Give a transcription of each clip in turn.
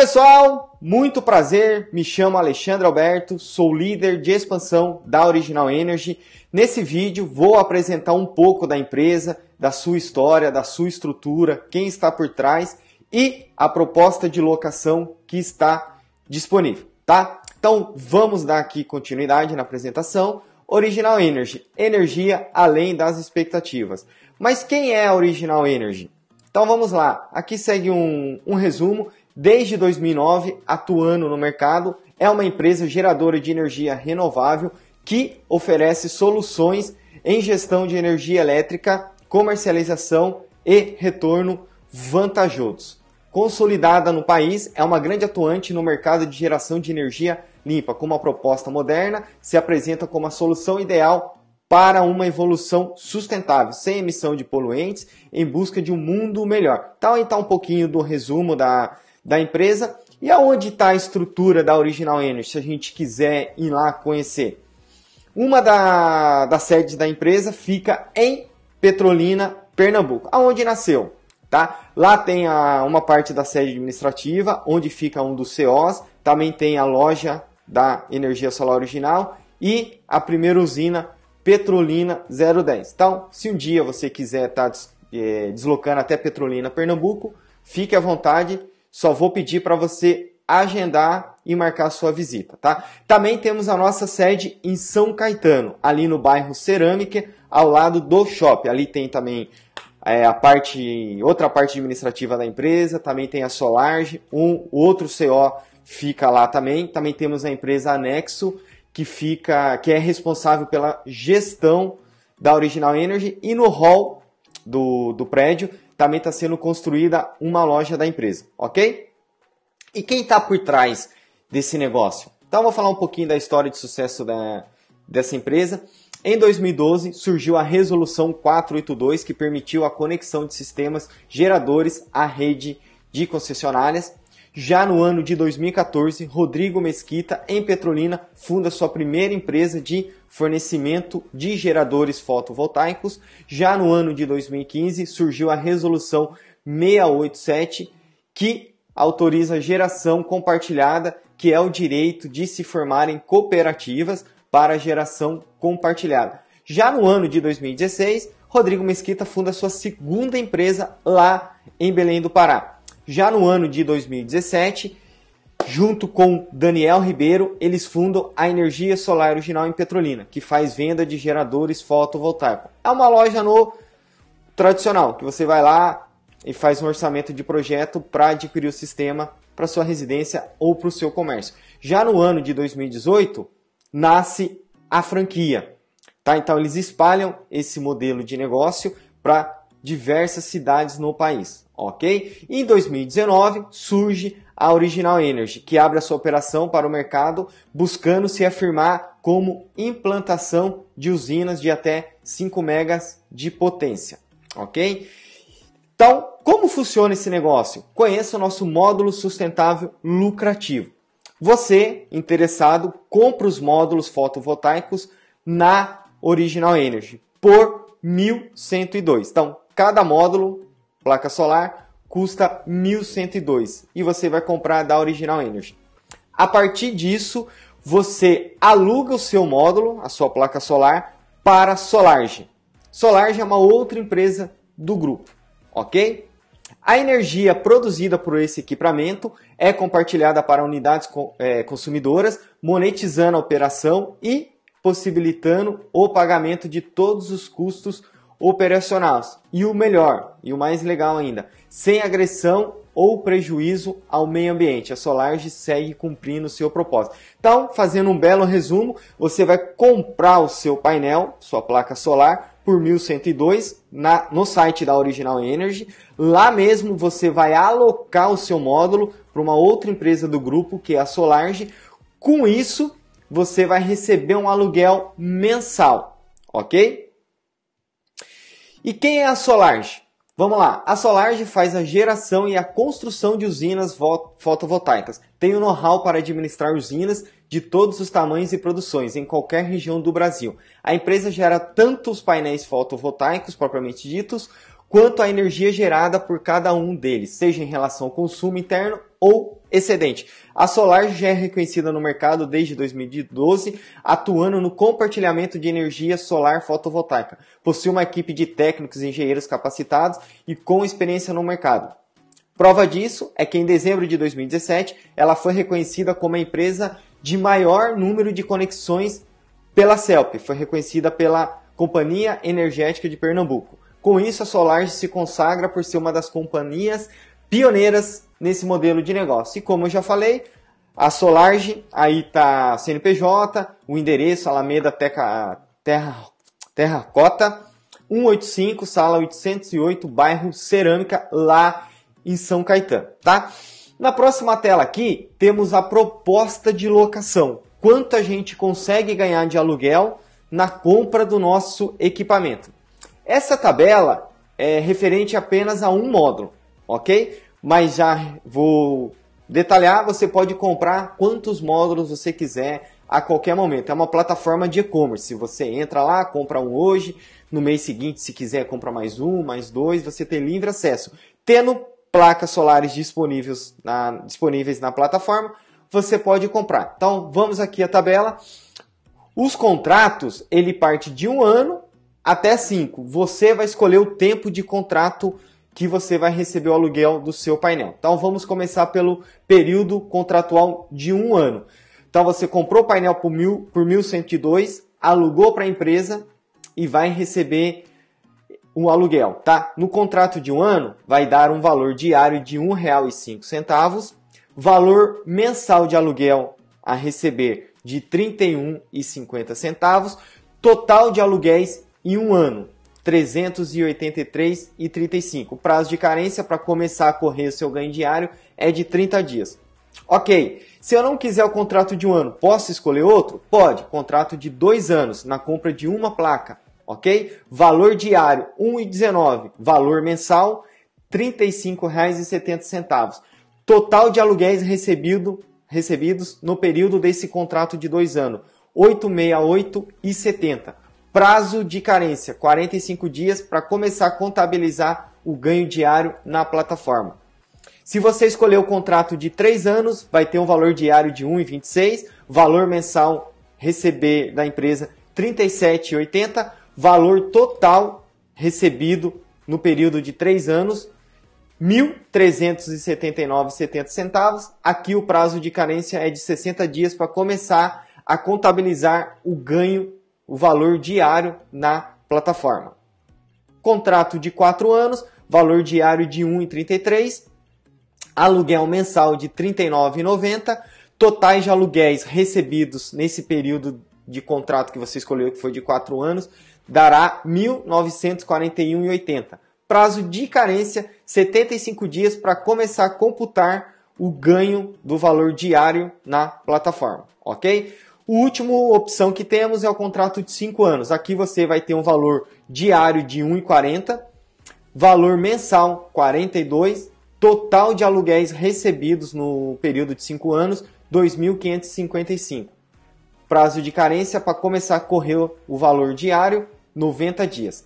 pessoal, muito prazer. Me chamo Alexandre Alberto, sou líder de expansão da Original Energy. Nesse vídeo vou apresentar um pouco da empresa, da sua história, da sua estrutura, quem está por trás e a proposta de locação que está disponível, tá? Então vamos dar aqui continuidade na apresentação. Original Energy, energia além das expectativas. Mas quem é a Original Energy? Então vamos lá, aqui segue um, um resumo desde 2009 atuando no mercado. É uma empresa geradora de energia renovável que oferece soluções em gestão de energia elétrica, comercialização e retorno vantajosos. Consolidada no país, é uma grande atuante no mercado de geração de energia limpa. Com uma proposta moderna, se apresenta como a solução ideal para uma evolução sustentável, sem emissão de poluentes, em busca de um mundo melhor. Tá, então, aí está um pouquinho do resumo da, da empresa. E aonde está a estrutura da Original Energy, se a gente quiser ir lá conhecer? Uma da, da sede da empresa fica em Petrolina, Pernambuco, aonde nasceu. Tá? Lá tem a, uma parte da sede administrativa, onde fica um dos COs, também tem a loja da energia solar original e a primeira usina Petrolina 010. Então, se um dia você quiser estar tá, é, deslocando até Petrolina, Pernambuco, fique à vontade só vou pedir para você agendar e marcar sua visita, tá? Também temos a nossa sede em São Caetano, ali no bairro Cerâmica, ao lado do shopping. Ali tem também é, a parte, outra parte administrativa da empresa, também tem a Solarge, um outro CO fica lá também. Também temos a empresa Anexo, que fica, que é responsável pela gestão da Original Energy e no hall do, do prédio também está sendo construída uma loja da empresa, ok? E quem está por trás desse negócio? Então, eu vou falar um pouquinho da história de sucesso da, dessa empresa. Em 2012, surgiu a Resolução 482, que permitiu a conexão de sistemas geradores à rede de concessionárias. Já no ano de 2014, Rodrigo Mesquita, em Petrolina, funda sua primeira empresa de fornecimento de geradores fotovoltaicos. Já no ano de 2015, surgiu a Resolução 687, que autoriza a geração compartilhada, que é o direito de se formarem cooperativas para geração compartilhada. Já no ano de 2016, Rodrigo Mesquita funda sua segunda empresa lá em Belém do Pará já no ano de 2017, junto com Daniel Ribeiro, eles fundam a Energia Solar Original em Petrolina, que faz venda de geradores fotovoltaicos. É uma loja no tradicional, que você vai lá e faz um orçamento de projeto para adquirir o sistema para sua residência ou para o seu comércio. Já no ano de 2018, nasce a franquia. Tá? Então eles espalham esse modelo de negócio para diversas cidades no país, ok? Em 2019 surge a Original Energy, que abre a sua operação para o mercado, buscando se afirmar como implantação de usinas de até 5 megas de potência, ok? Então, como funciona esse negócio? Conheça o nosso módulo sustentável lucrativo. Você, interessado, compra os módulos fotovoltaicos na Original Energy por 1.102. Então, Cada módulo, placa solar, custa 1.102 e você vai comprar da Original Energy. A partir disso, você aluga o seu módulo, a sua placa solar, para Solarge. Solarge é uma outra empresa do grupo, ok? A energia produzida por esse equipamento é compartilhada para unidades é, consumidoras, monetizando a operação e possibilitando o pagamento de todos os custos operacionais. E o melhor, e o mais legal ainda, sem agressão ou prejuízo ao meio ambiente. A Solarge segue cumprindo o seu propósito. Então, fazendo um belo resumo, você vai comprar o seu painel, sua placa solar, por 1102 na, no site da Original Energy. Lá mesmo você vai alocar o seu módulo para uma outra empresa do grupo, que é a Solarge. Com isso, você vai receber um aluguel mensal, ok? E quem é a Solarge? Vamos lá, a Solarge faz a geração e a construção de usinas fotovoltaicas. Tem o um know-how para administrar usinas de todos os tamanhos e produções em qualquer região do Brasil. A empresa gera tanto os painéis fotovoltaicos propriamente ditos, quanto à energia gerada por cada um deles, seja em relação ao consumo interno ou excedente. A Solar já é reconhecida no mercado desde 2012, atuando no compartilhamento de energia solar fotovoltaica. Possui uma equipe de técnicos e engenheiros capacitados e com experiência no mercado. Prova disso é que em dezembro de 2017 ela foi reconhecida como a empresa de maior número de conexões pela CELP, foi reconhecida pela Companhia Energética de Pernambuco. Com isso, a Solarge se consagra por ser uma das companhias pioneiras nesse modelo de negócio. E como eu já falei, a Solarge, aí está CNPJ, o endereço Alameda Teca, Terra, Terracota, 185, sala 808, bairro Cerâmica, lá em São Caetano, tá? Na próxima tela aqui, temos a proposta de locação. Quanto a gente consegue ganhar de aluguel na compra do nosso equipamento. Essa tabela é referente apenas a um módulo, ok? Mas já vou detalhar, você pode comprar quantos módulos você quiser a qualquer momento. É uma plataforma de e-commerce. Você entra lá, compra um hoje, no mês seguinte, se quiser, compra mais um, mais dois, você tem livre acesso. Tendo placas solares disponíveis na, disponíveis na plataforma, você pode comprar. Então, vamos aqui a tabela. Os contratos, ele parte de um ano até 5. Você vai escolher o tempo de contrato que você vai receber o aluguel do seu painel. Então vamos começar pelo período contratual de um ano. Então você comprou o painel por, mil, por 1.102, alugou para a empresa e vai receber um aluguel, tá? No contrato de um ano vai dar um valor diário de R$ 1,05, valor mensal de aluguel a receber de R$ 31,50, total de aluguéis em um ano, 383,35. O prazo de carência para começar a correr o seu ganho diário é de 30 dias. Ok, se eu não quiser o contrato de um ano, posso escolher outro? Pode, contrato de dois anos na compra de uma placa, ok? Valor diário R$ 1,19, valor mensal R$ 35,70. Total de aluguéis recebido, recebidos no período desse contrato de dois anos, R$ 868,70. Prazo de carência: 45 dias para começar a contabilizar o ganho diário na plataforma. Se você escolher o contrato de 3 anos, vai ter um valor diário de 1,26, valor mensal receber da empresa 37,80, valor total recebido no período de 3 anos 1.379,70 Aqui o prazo de carência é de 60 dias para começar a contabilizar o ganho o valor diário na plataforma. Contrato de 4 anos, valor diário de R$ 1,33, aluguel mensal de R$ 39,90, totais de aluguéis recebidos nesse período de contrato que você escolheu, que foi de 4 anos, dará R$ 1.941,80. Prazo de carência, 75 dias para começar a computar o ganho do valor diário na plataforma, ok? O último opção que temos é o contrato de 5 anos. Aqui você vai ter um valor diário de 1,40, valor mensal 42, total de aluguéis recebidos no período de 5 anos 2.555. Prazo de carência para começar a correr o valor diário 90 dias.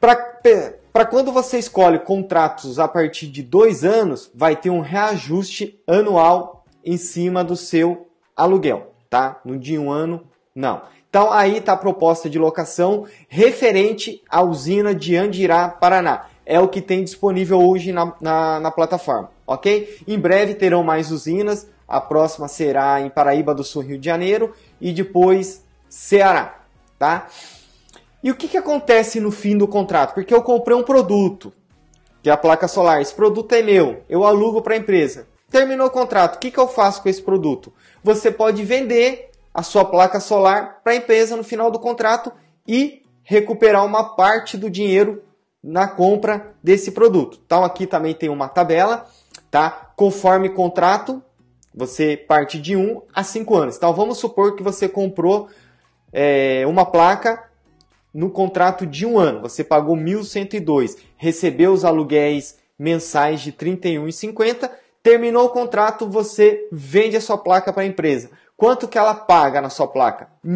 Para quando você escolhe contratos a partir de dois anos, vai ter um reajuste anual em cima do seu aluguel tá? No de um ano, não. Então aí está a proposta de locação referente à usina de Andirá, Paraná. É o que tem disponível hoje na, na, na, plataforma, ok? Em breve terão mais usinas. A próxima será em Paraíba do Sul, Rio de Janeiro e depois Ceará, tá? E o que, que acontece no fim do contrato? Porque eu comprei um produto, que é a placa solar. Esse produto é meu, eu alugo para a empresa. Terminou o contrato, o que, que eu faço com esse produto? Você pode vender a sua placa solar para a empresa no final do contrato e recuperar uma parte do dinheiro na compra desse produto. Então aqui também tem uma tabela, tá? Conforme contrato, você parte de 1 um a 5 anos. Então vamos supor que você comprou é, uma placa no contrato de um ano. Você pagou 1.102, recebeu os aluguéis mensais de R$ 31,50 Terminou o contrato, você vende a sua placa para a empresa. Quanto que ela paga na sua placa? R$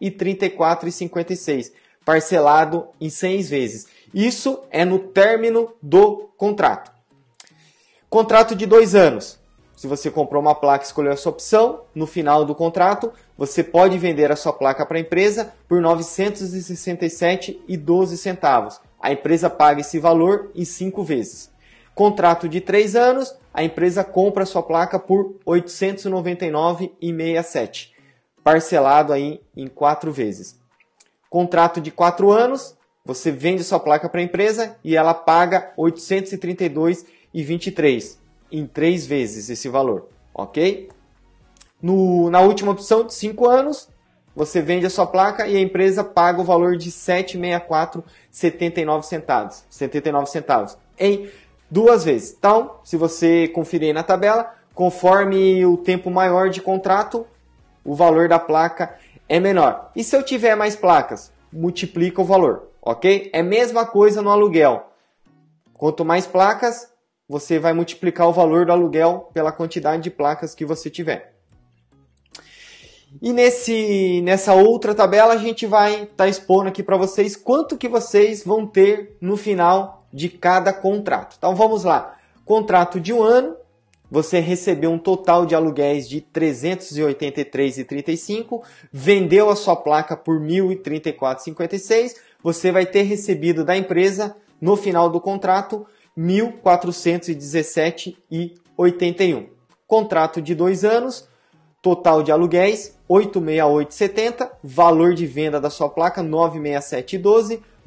1.034,56, parcelado em seis vezes. Isso é no término do contrato. Contrato de dois anos. Se você comprou uma placa e escolheu a sua opção, no final do contrato, você pode vender a sua placa para a empresa por R$ 967,12. A empresa paga esse valor em cinco vezes. Contrato de três anos, a empresa compra sua placa por R$ 899,67, parcelado aí em quatro vezes. Contrato de quatro anos, você vende sua placa para a empresa e ela paga R$ 832,23 em três vezes esse valor, ok? No, na última opção de cinco anos, você vende a sua placa e a empresa paga o valor de R$ 764,79 centavos, centavos em duas vezes. Então, se você conferir na tabela, conforme o tempo maior de contrato, o valor da placa é menor. E se eu tiver mais placas, multiplica o valor, ok? É a mesma coisa no aluguel. Quanto mais placas, você vai multiplicar o valor do aluguel pela quantidade de placas que você tiver. E nesse, nessa outra tabela a gente vai estar tá expondo aqui para vocês quanto que vocês vão ter no final de cada contrato. Então vamos lá. Contrato de um ano, você recebeu um total de aluguéis de 383,35, vendeu a sua placa por 1.034,56, você vai ter recebido da empresa no final do contrato 1.417,81. Contrato de dois anos, total de aluguéis 868,70, valor de venda da sua placa 96712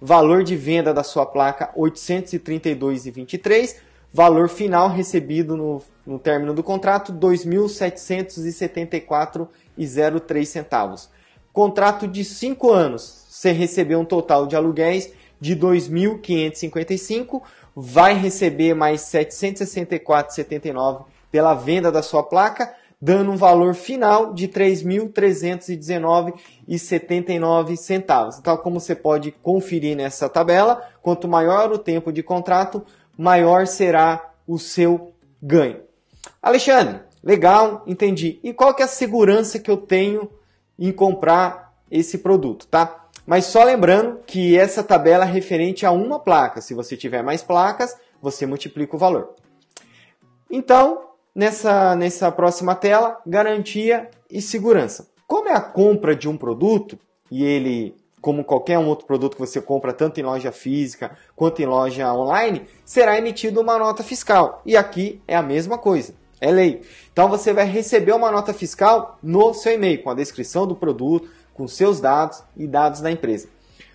valor de venda da sua placa 832,23, valor final recebido no, no término do contrato 2.774,03 centavos. Contrato de 5 anos, você recebeu um total de aluguéis de 2.555, vai receber mais 764,79 pela venda da sua placa dando um valor final de R$ 3.319,79. Então, como você pode conferir nessa tabela, quanto maior o tempo de contrato, maior será o seu ganho. Alexandre, legal, entendi. E qual que é a segurança que eu tenho em comprar esse produto, tá? Mas só lembrando que essa tabela é referente a uma placa. Se você tiver mais placas, você multiplica o valor. Então, Nessa, nessa próxima tela, garantia e segurança. Como é a compra de um produto, e ele, como qualquer outro produto que você compra, tanto em loja física quanto em loja online, será emitido uma nota fiscal. E aqui é a mesma coisa. É lei. Então você vai receber uma nota fiscal no seu e-mail, com a descrição do produto, com seus dados e dados da empresa.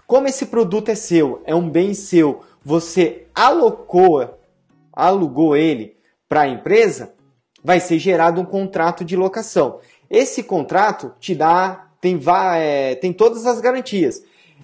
Como esse produto é seu, é um bem seu, você alocou, alugou ele para a empresa, vai ser gerado um contrato de locação. Esse contrato te dá, tem, é, tem todas as garantias.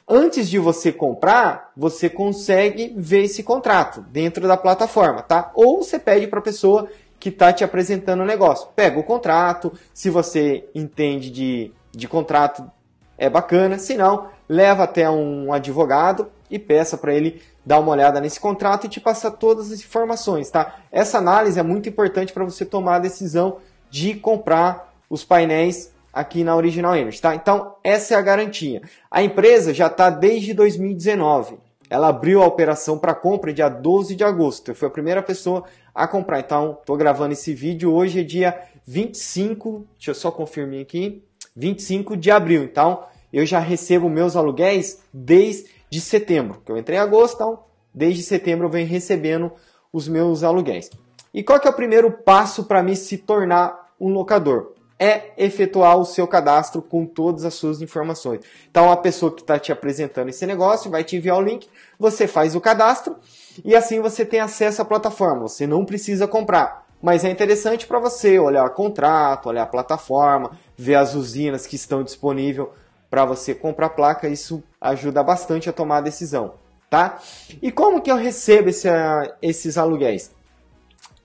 Antes de você comprar, você consegue ver esse contrato dentro da plataforma, tá? Ou você pede para a pessoa que está te apresentando o negócio. Pega o contrato, se você entende de, de contrato, é bacana. Se não, leva até um advogado e peça para ele dar uma olhada nesse contrato e te passar todas as informações, tá? Essa análise é muito importante para você tomar a decisão de comprar os painéis aqui na Original Energy, tá? Então, essa é a garantia. A empresa já está desde 2019. Ela abriu a operação para compra dia 12 de agosto. Eu fui a primeira pessoa a comprar. Então, estou gravando esse vídeo hoje, é dia 25, deixa eu só confirmar aqui, 25 de abril. Então, eu já recebo meus aluguéis desde de setembro, que eu entrei em agosto, então, desde setembro eu venho recebendo os meus aluguéis. E qual que é o primeiro passo para mim se tornar um locador? É efetuar o seu cadastro com todas as suas informações. Então, a pessoa que está te apresentando esse negócio vai te enviar o link, você faz o cadastro e assim você tem acesso à plataforma. Você não precisa comprar, mas é interessante para você olhar o contrato, olhar a plataforma, ver as usinas que estão disponíveis para você comprar placa, isso ajuda bastante a tomar a decisão, tá? E como que eu recebo esse, ah, esses aluguéis?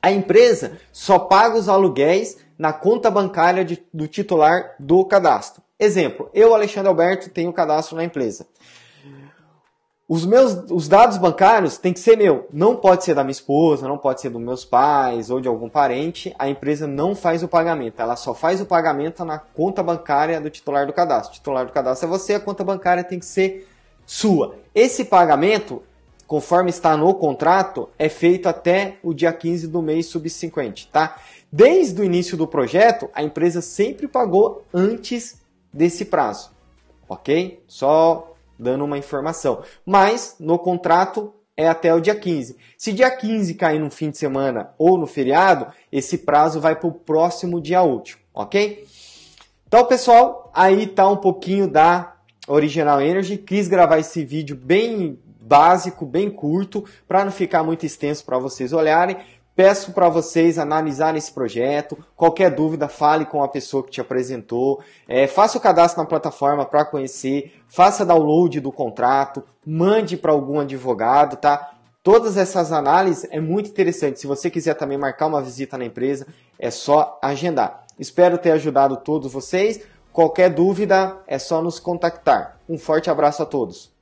A empresa só paga os aluguéis na conta bancária de, do titular do cadastro. Exemplo, eu, Alexandre Alberto, tenho cadastro na empresa os meus os dados bancários têm que ser meu. Não pode ser da minha esposa, não pode ser dos meus pais ou de algum parente. A empresa não faz o pagamento. Ela só faz o pagamento na conta bancária do titular do cadastro. O titular do cadastro é você, a conta bancária tem que ser sua. Esse pagamento, conforme está no contrato, é feito até o dia 15 do mês subsequente, tá? Desde o início do projeto, a empresa sempre pagou antes desse prazo. OK? Só dando uma informação. Mas no contrato é até o dia 15. Se dia 15 cair no fim de semana ou no feriado, esse prazo vai para o próximo dia útil, ok? Então, pessoal, aí tá um pouquinho da Original Energy. Quis gravar esse vídeo bem básico, bem curto, para não ficar muito extenso para vocês olharem. Peço para vocês analisarem esse projeto. Qualquer dúvida, fale com a pessoa que te apresentou. É, faça o cadastro na plataforma para conhecer. Faça download do contrato. Mande para algum advogado, tá? Todas essas análises é muito interessante. Se você quiser também marcar uma visita na empresa, é só agendar. Espero ter ajudado todos vocês. Qualquer dúvida, é só nos contactar. Um forte abraço a todos.